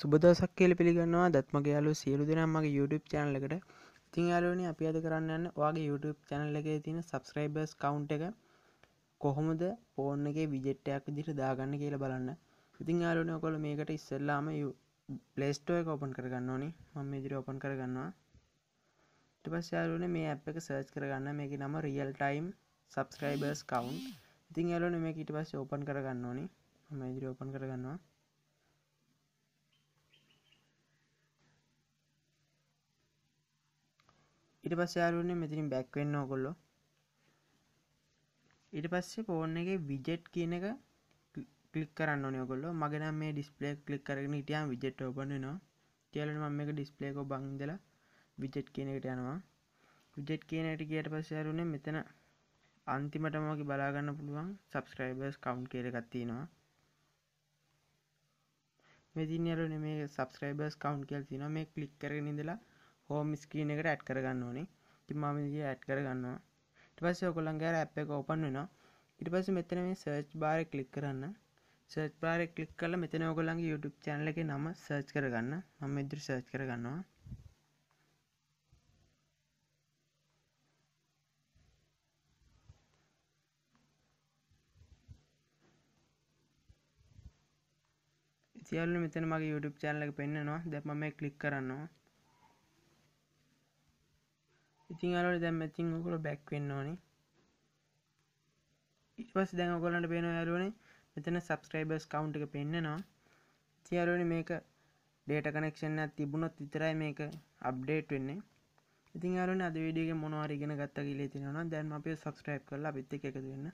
සුබදසක් කියල පිළිගන්නවා දත්මගේ යාලු සියලු දෙනම්මගේ YouTube චැනලකට ඉතින් යාලුවනි අපි අද කරන්න වගේ YouTube චැනල් එකේ තියෙන සබස්ක්‍රයිබර්ස් කවුන්් එක කොහොමද පෝර්න එක විජෙට්ටයක් විදිට දාගන්න කියලා බලන්න ඉතින් යාලුවන කොල මේකට ඉස්සල්ලාම පලේස්ටෝ එක ඔපන් කරගන්න ඕනි මම ඉදිරි ඔපන් කරගන්නවා ට පස් යාලුවන මේ අප් එක සර්ච් කරගන්න මේක නම රියල් ටයිම් සබස්ක්‍රයිබර්ස් කවුන්් ඉතින් යාලුවන මේ ඉට පස්ස ඕපන් කරගන්න ඕනි ම ඉදිරි ඔපන් කරගන්නවා ඊට පස්සේ යාළුවනේ මෙතනින් බැක් වෙන්න ඕගොල්ලෝ ඊට පස්සේ ෆෝන් එකේ විජෙට් කියන එක ක්ලික් කරන්න ඕනේ ඔයගොල්ලෝ මගේ නම් මේ ඩිස්ප්ලේ click කරගෙන හිටියාම විජෙට් open වෙනවා කියලා මම මේක ඩිස්ප්ලේ එක බං ඉඳලා විජෙට් කියන එකට යනවා විජෙට් කියන එකට ගියට පස්සේ යාළුවනේ මෙතන අන්තිමටම වගේ බලාගන්න පුළුවන් subscribers count කියලා එකක් තියෙනවා මෙදිනරන මේ සබස්ක්‍රයිබර්ස් කවන්් කියල් තින මේ කලික් කරගෙන ඉඳලා හෝම් ස්කීන එකට ඇට් කරගන්න ඕනේ ඉතින් මම මේ ඇඩ් කරගන්නවා ඊට පස්සේ ඔයගොල්ලන්ගේ ඇප් එක ඕපන් වෙනවා ඊට පස්සේ මෙතන මේ සර්ච් බාර් එක ක්ලික් කරන්න සර්ච් බාර් එක ක්ලික් කරලා මෙතන ඔයගොල්ලන්ගේ YouTube channel එකේ නම සර්ච් කරගන්න මම මෙදිරි සර්ච් කරගන්නවා සියල්ල මෙතන මගේ YouTube channel එක පෙන්නනවා දැන් මම මේ ක්ලික් කරනවා ඉතින් අලට දැම් ඇතින් ඔකුල බැක්වෙන්න ඕනේ ඉටවස් දැන් ඔකොලට පේන ඇරුවනේ මෙතන සබස්ක්‍රයිබර්ස් කවුන්් එක පෙන්න්නනවා තියරුවනි මේක ඩේට කනෙක්ෂන් තිබුණොත් විතරයි මේක අප්ඩේට් වෙන්නේ ඉතින් අරුන් අද විඩියගේ මොනවාර ඉගෙන ගත්ත කියලා තිනවා දැන් අපිය සබස්ක්‍රයිබ් කරලා අපිත් එක්ක එකතු වෙන්න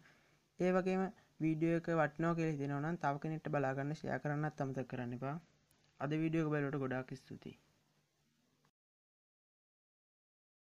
ඒ වගේම වීඩියෝ එක වටිනවා කියලා හිතෙනවා නම් තව කෙනෙක්ට බලා ගන්න ෂෙයා කරන්නත් අමතක කරන්න එපා අද වීඩියෝ එක බලනකොට ගොඩාක් ස්තුතියි